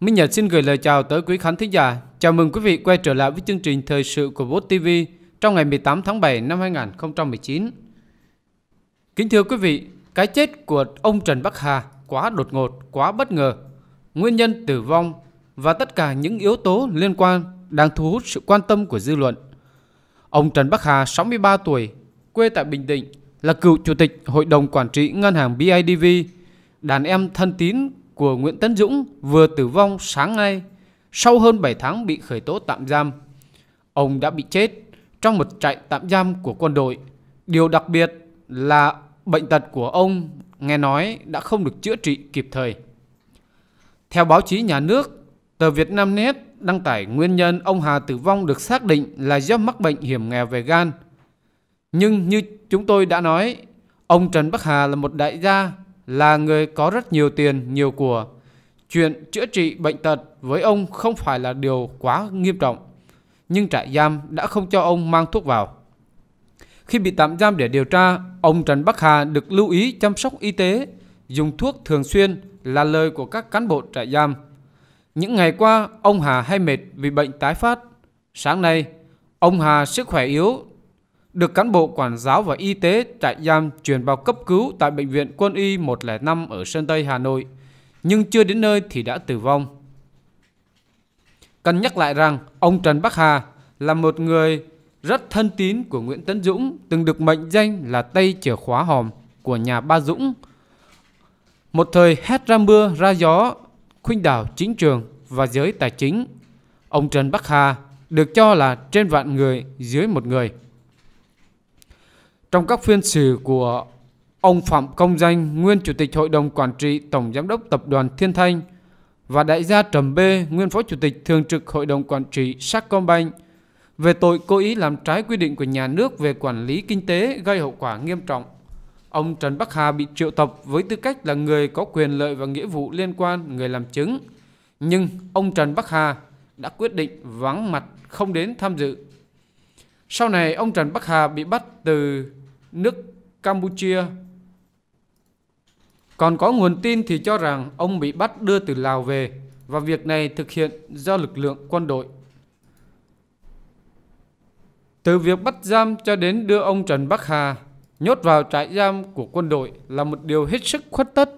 Minh Nhật xin gửi lời chào tới quý khán thính giả. Chào mừng quý vị quay trở lại với chương trình thời sự của Bốt TV trong ngày 18 tháng 7 năm 2019. Kính thưa quý vị, cái chết của ông Trần Bắc Hà quá đột ngột, quá bất ngờ. Nguyên nhân tử vong và tất cả những yếu tố liên quan đang thu hút sự quan tâm của dư luận. Ông Trần Bắc Hà, 63 tuổi, quê tại Bình Định, là cựu chủ tịch Hội đồng Quản trị Ngân hàng BIDV, đàn em thân tín của Nguyễn Tấn Dũng vừa tử vong sáng nay sau hơn 7 tháng bị khởi tố tạm giam. Ông đã bị chết trong một trại tạm giam của quân đội. Điều đặc biệt là bệnh tật của ông nghe nói đã không được chữa trị kịp thời. Theo báo chí nhà nước, tờ Việt Nam Net đăng tải nguyên nhân ông Hà tử vong được xác định là do mắc bệnh hiểm nghèo về gan. Nhưng như chúng tôi đã nói, ông Trần Bắc Hà là một đại gia là người có rất nhiều tiền, nhiều của. Chuyện chữa trị bệnh tật với ông không phải là điều quá nghiêm trọng, nhưng trại giam đã không cho ông mang thuốc vào. Khi bị tạm giam để điều tra, ông Trần Bắc Hà được lưu ý chăm sóc y tế, dùng thuốc thường xuyên là lời của các cán bộ trại giam. Những ngày qua, ông Hà hay mệt vì bệnh tái phát. Sáng nay, ông Hà sức khỏe yếu được cán bộ quản giáo và y tế trại giam chuyển vào cấp cứu tại Bệnh viện Quân y 105 ở Sơn Tây, Hà Nội, nhưng chưa đến nơi thì đã tử vong. Cần nhắc lại rằng ông Trần Bắc Hà là một người rất thân tín của Nguyễn Tấn Dũng, từng được mệnh danh là Tây chìa khóa hòm của nhà Ba Dũng. Một thời hét ra mưa, ra gió, khuynh đảo chính trường và giới tài chính. Ông Trần Bắc Hà được cho là trên vạn người dưới một người. Trong các phiên xử của ông Phạm Công Danh, nguyên Chủ tịch Hội đồng Quản trị Tổng Giám đốc Tập đoàn Thiên Thanh và đại gia Trầm B, nguyên Phó Chủ tịch Thường trực Hội đồng Quản trị Sacombank về tội cố ý làm trái quy định của nhà nước về quản lý kinh tế gây hậu quả nghiêm trọng. Ông Trần Bắc Hà bị triệu tập với tư cách là người có quyền lợi và nghĩa vụ liên quan người làm chứng. Nhưng ông Trần Bắc Hà đã quyết định vắng mặt không đến tham dự. Sau này ông Trần Bắc Hà bị bắt từ nước Campuchia. Còn có nguồn tin thì cho rằng ông bị bắt đưa từ Lào về và việc này thực hiện do lực lượng quân đội. Từ việc bắt giam cho đến đưa ông Trần Bắc Hà nhốt vào trại giam của quân đội là một điều hết sức khuất tất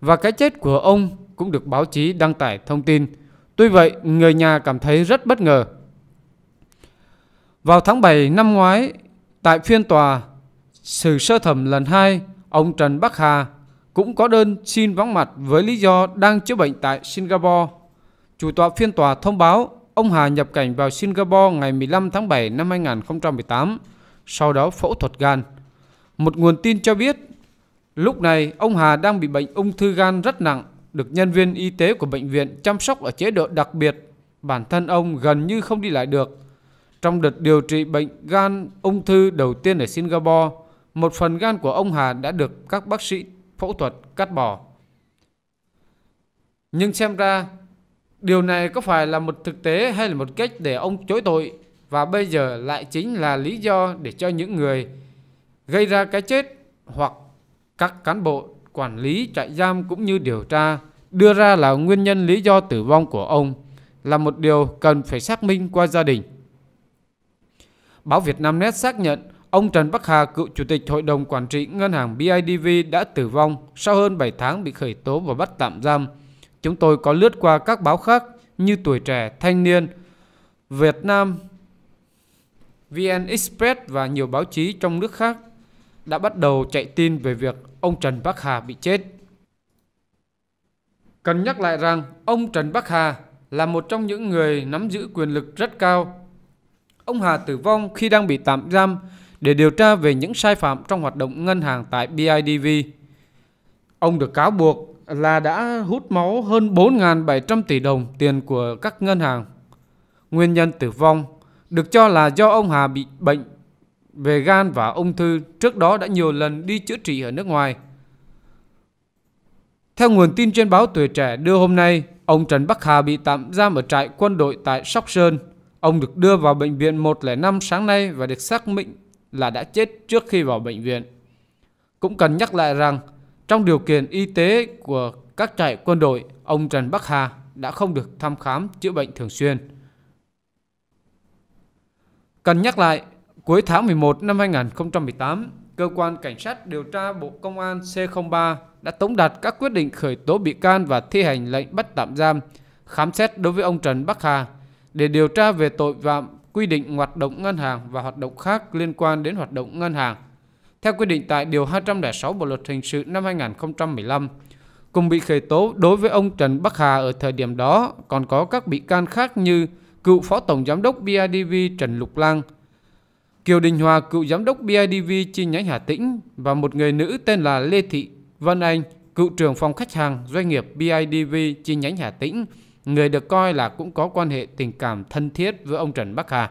và cái chết của ông cũng được báo chí đăng tải thông tin. Tuy vậy, người nhà cảm thấy rất bất ngờ. Vào tháng 7 năm ngoái, tại phiên tòa, sự sơ thẩm lần hai, ông Trần Bắc Hà cũng có đơn xin vắng mặt với lý do đang chữa bệnh tại Singapore. Chủ tọa phiên tòa thông báo ông Hà nhập cảnh vào Singapore ngày 15 tháng 7 năm 2018, sau đó phẫu thuật gan. Một nguồn tin cho biết, lúc này ông Hà đang bị bệnh ung thư gan rất nặng, được nhân viên y tế của bệnh viện chăm sóc ở chế độ đặc biệt. Bản thân ông gần như không đi lại được. Trong đợt điều trị bệnh gan ung thư đầu tiên ở Singapore, một phần gan của ông Hà đã được các bác sĩ phẫu thuật cắt bỏ. Nhưng xem ra, điều này có phải là một thực tế hay là một cách để ông chối tội và bây giờ lại chính là lý do để cho những người gây ra cái chết hoặc các cán bộ quản lý trại giam cũng như điều tra đưa ra là nguyên nhân lý do tử vong của ông là một điều cần phải xác minh qua gia đình. Báo Việt Nam Net xác nhận Ông Trần Bắc Hà, cựu chủ tịch hội đồng quản trị ngân hàng BIDV đã tử vong sau hơn 7 tháng bị khởi tố và bắt tạm giam. Chúng tôi có lướt qua các báo khác như Tuổi Trẻ, Thanh Niên, Việt Nam, VN Express và nhiều báo chí trong nước khác đã bắt đầu chạy tin về việc ông Trần Bắc Hà bị chết. Cần nhắc lại rằng ông Trần Bắc Hà là một trong những người nắm giữ quyền lực rất cao. Ông Hà tử vong khi đang bị tạm giam để điều tra về những sai phạm trong hoạt động ngân hàng tại BIDV. Ông được cáo buộc là đã hút máu hơn 4.700 tỷ đồng tiền của các ngân hàng. Nguyên nhân tử vong được cho là do ông Hà bị bệnh về gan và ung thư trước đó đã nhiều lần đi chữa trị ở nước ngoài. Theo nguồn tin trên báo Tuổi Trẻ đưa hôm nay, ông Trần Bắc Hà bị tạm giam ở trại quân đội tại Sóc Sơn. Ông được đưa vào bệnh viện 105 sáng nay và được xác minh là đã chết trước khi vào bệnh viện. Cũng cần nhắc lại rằng, trong điều kiện y tế của các trại quân đội, ông Trần Bắc Hà đã không được thăm khám chữa bệnh thường xuyên. Cần nhắc lại, cuối tháng 11 năm 2018, cơ quan cảnh sát điều tra Bộ Công an C03 đã tống đạt các quyết định khởi tố bị can và thi hành lệnh bắt tạm giam, khám xét đối với ông Trần Bắc Hà để điều tra về tội phạm quy định hoạt động ngân hàng và hoạt động khác liên quan đến hoạt động ngân hàng. Theo quy định tại Điều 206 Bộ Luật Hình sự năm 2015, cùng bị khởi tố đối với ông Trần Bắc Hà ở thời điểm đó còn có các bị can khác như cựu Phó Tổng Giám đốc BIDV Trần Lục lăng Kiều Đình Hòa cựu Giám đốc BIDV chi nhánh Hà Tĩnh và một người nữ tên là Lê Thị Vân Anh, cựu trưởng phòng khách hàng doanh nghiệp BIDV chi nhánh Hà Tĩnh người được coi là cũng có quan hệ tình cảm thân thiết với ông Trần Bắc Hà.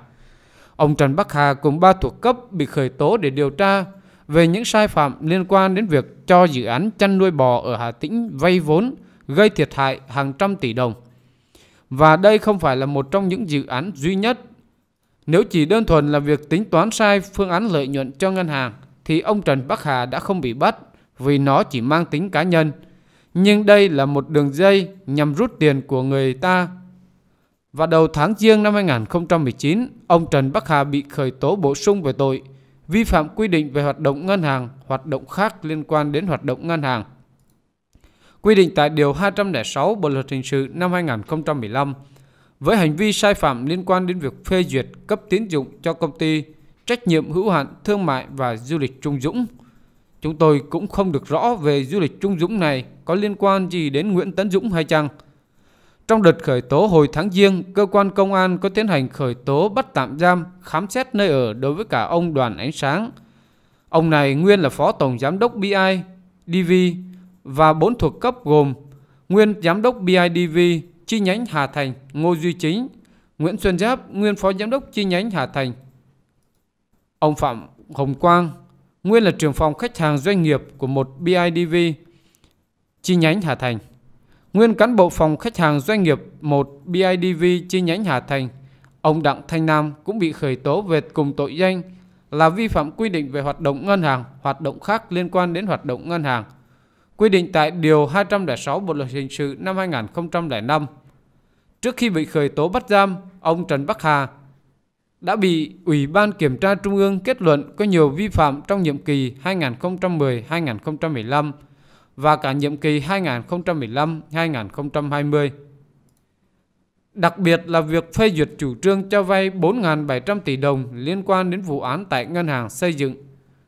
Ông Trần Bắc Hà cùng ba thuộc cấp bị khởi tố để điều tra về những sai phạm liên quan đến việc cho dự án chăn nuôi bò ở Hà Tĩnh vay vốn gây thiệt hại hàng trăm tỷ đồng. Và đây không phải là một trong những dự án duy nhất. Nếu chỉ đơn thuần là việc tính toán sai phương án lợi nhuận cho ngân hàng thì ông Trần Bắc Hà đã không bị bắt vì nó chỉ mang tính cá nhân – nhưng đây là một đường dây nhằm rút tiền của người ta. Và đầu tháng Giêng năm 2019, ông Trần Bắc Hà bị khởi tố bổ sung về tội vi phạm quy định về hoạt động ngân hàng, hoạt động khác liên quan đến hoạt động ngân hàng. Quy định tại Điều 206 Bộ Luật Hình sự năm 2015 với hành vi sai phạm liên quan đến việc phê duyệt cấp tín dụng cho công ty trách nhiệm hữu hạn thương mại và du lịch Trung Dũng – Chúng tôi cũng không được rõ về du lịch Trung Dũng này có liên quan gì đến Nguyễn Tấn Dũng hay chăng. Trong đợt khởi tố hồi tháng Giêng, cơ quan công an có tiến hành khởi tố bắt tạm giam, khám xét nơi ở đối với cả ông Đoàn Ánh Sáng. Ông này nguyên là phó tổng giám đốc BIDV và bốn thuộc cấp gồm nguyên giám đốc BIDV chi nhánh Hà Thành Ngô Duy Chính, Nguyễn Xuân Giáp nguyên phó giám đốc chi nhánh Hà Thành. Ông Phạm Hồng Quang nguyên là trưởng phòng khách hàng doanh nghiệp của một BIDV chi nhánh Hà Thành, nguyên cán bộ phòng khách hàng doanh nghiệp một BIDV chi nhánh Hà Thành, ông Đặng Thanh Nam cũng bị khởi tố về cùng tội danh là vi phạm quy định về hoạt động ngân hàng, hoạt động khác liên quan đến hoạt động ngân hàng, quy định tại Điều 206 Bộ Luật Hình sự năm 2005. Trước khi bị khởi tố bắt giam, ông Trần Bắc Hà, đã bị Ủy ban Kiểm tra Trung ương kết luận có nhiều vi phạm trong nhiệm kỳ 2010-2015 và cả nhiệm kỳ 2015-2020. Đặc biệt là việc phê duyệt chủ trương cho vay 4.700 tỷ đồng liên quan đến vụ án tại Ngân hàng Xây dựng.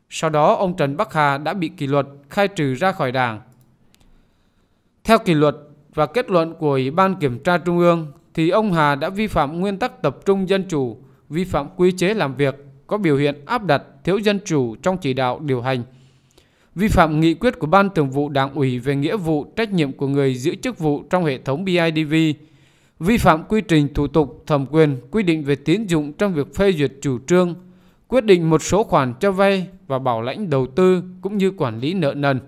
Sau đó, ông Trần Bắc Hà đã bị kỷ luật khai trừ ra khỏi đảng. Theo kỷ luật và kết luận của Ủy ban Kiểm tra Trung ương, thì ông Hà đã vi phạm nguyên tắc tập trung dân chủ, vi phạm quy chế làm việc, có biểu hiện áp đặt, thiếu dân chủ trong chỉ đạo điều hành, vi phạm nghị quyết của Ban Thường vụ Đảng ủy về nghĩa vụ trách nhiệm của người giữ chức vụ trong hệ thống BIDV, vi phạm quy trình thủ tục thẩm quyền quy định về tín dụng trong việc phê duyệt chủ trương, quyết định một số khoản cho vay và bảo lãnh đầu tư cũng như quản lý nợ nần.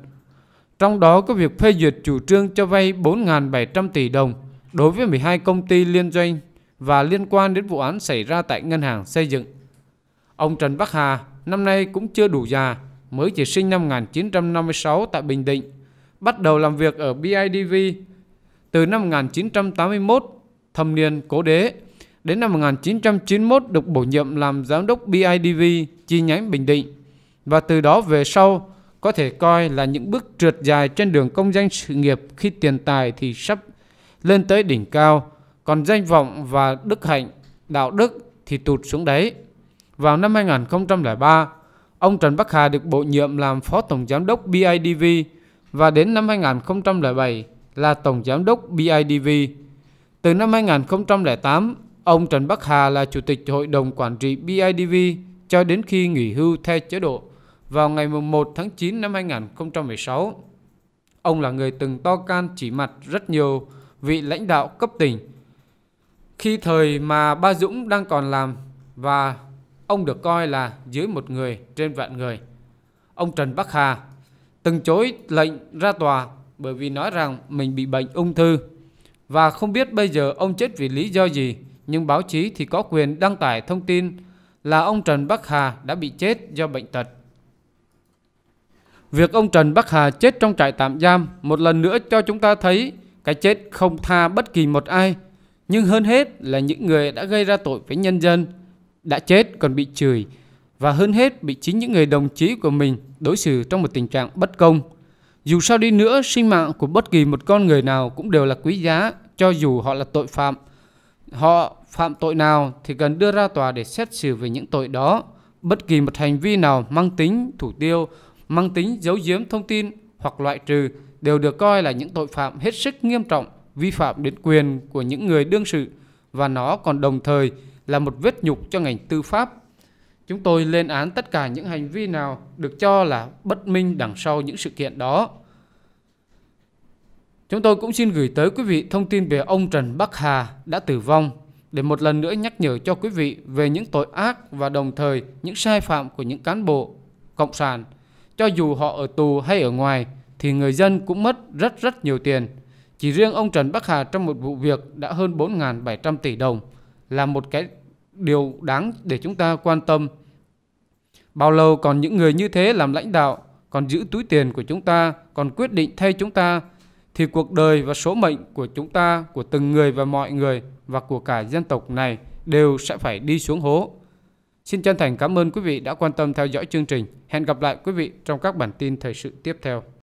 Trong đó có việc phê duyệt chủ trương cho vay 4.700 tỷ đồng đối với 12 công ty liên doanh và liên quan đến vụ án xảy ra tại ngân hàng xây dựng. Ông Trần Bắc Hà năm nay cũng chưa đủ già, mới chỉ sinh năm 1956 tại Bình Định, bắt đầu làm việc ở BIDV từ năm 1981, thâm niên cố đế, đến năm 1991 được bổ nhiệm làm giám đốc BIDV chi nhánh Bình Định và từ đó về sau có thể coi là những bước trượt dài trên đường công danh sự nghiệp khi tiền tài thì sắp lên tới đỉnh cao còn danh vọng và đức hạnh, đạo đức thì tụt xuống đấy. Vào năm 2003, ông Trần Bắc Hà được bổ nhiệm làm Phó Tổng Giám đốc BIDV và đến năm 2007 là Tổng Giám đốc BIDV. Từ năm 2008, ông Trần Bắc Hà là Chủ tịch Hội đồng Quản trị BIDV cho đến khi nghỉ hưu theo chế độ vào ngày 1 tháng 9 năm 2016. Ông là người từng to can chỉ mặt rất nhiều vị lãnh đạo cấp tỉnh khi thời mà Ba Dũng đang còn làm và ông được coi là dưới một người trên vạn người, ông Trần Bắc Hà từng chối lệnh ra tòa bởi vì nói rằng mình bị bệnh ung thư và không biết bây giờ ông chết vì lý do gì, nhưng báo chí thì có quyền đăng tải thông tin là ông Trần Bắc Hà đã bị chết do bệnh tật. Việc ông Trần Bắc Hà chết trong trại tạm giam một lần nữa cho chúng ta thấy cái chết không tha bất kỳ một ai nhưng hơn hết là những người đã gây ra tội với nhân dân, đã chết còn bị chửi và hơn hết bị chính những người đồng chí của mình đối xử trong một tình trạng bất công. Dù sao đi nữa, sinh mạng của bất kỳ một con người nào cũng đều là quý giá cho dù họ là tội phạm. Họ phạm tội nào thì cần đưa ra tòa để xét xử về những tội đó. Bất kỳ một hành vi nào mang tính thủ tiêu, mang tính giấu giếm thông tin hoặc loại trừ đều được coi là những tội phạm hết sức nghiêm trọng vi phạm đến quyền của những người đương sự và nó còn đồng thời là một vết nhục cho ngành tư pháp. Chúng tôi lên án tất cả những hành vi nào được cho là bất minh đằng sau những sự kiện đó. Chúng tôi cũng xin gửi tới quý vị thông tin về ông Trần Bắc Hà đã tử vong để một lần nữa nhắc nhở cho quý vị về những tội ác và đồng thời những sai phạm của những cán bộ cộng sản. Cho dù họ ở tù hay ở ngoài thì người dân cũng mất rất rất nhiều tiền – chỉ riêng ông Trần Bắc Hà trong một vụ việc đã hơn 4.700 tỷ đồng là một cái điều đáng để chúng ta quan tâm. Bao lâu còn những người như thế làm lãnh đạo, còn giữ túi tiền của chúng ta, còn quyết định thay chúng ta, thì cuộc đời và số mệnh của chúng ta, của từng người và mọi người và của cả dân tộc này đều sẽ phải đi xuống hố. Xin chân thành cảm ơn quý vị đã quan tâm theo dõi chương trình. Hẹn gặp lại quý vị trong các bản tin thời sự tiếp theo.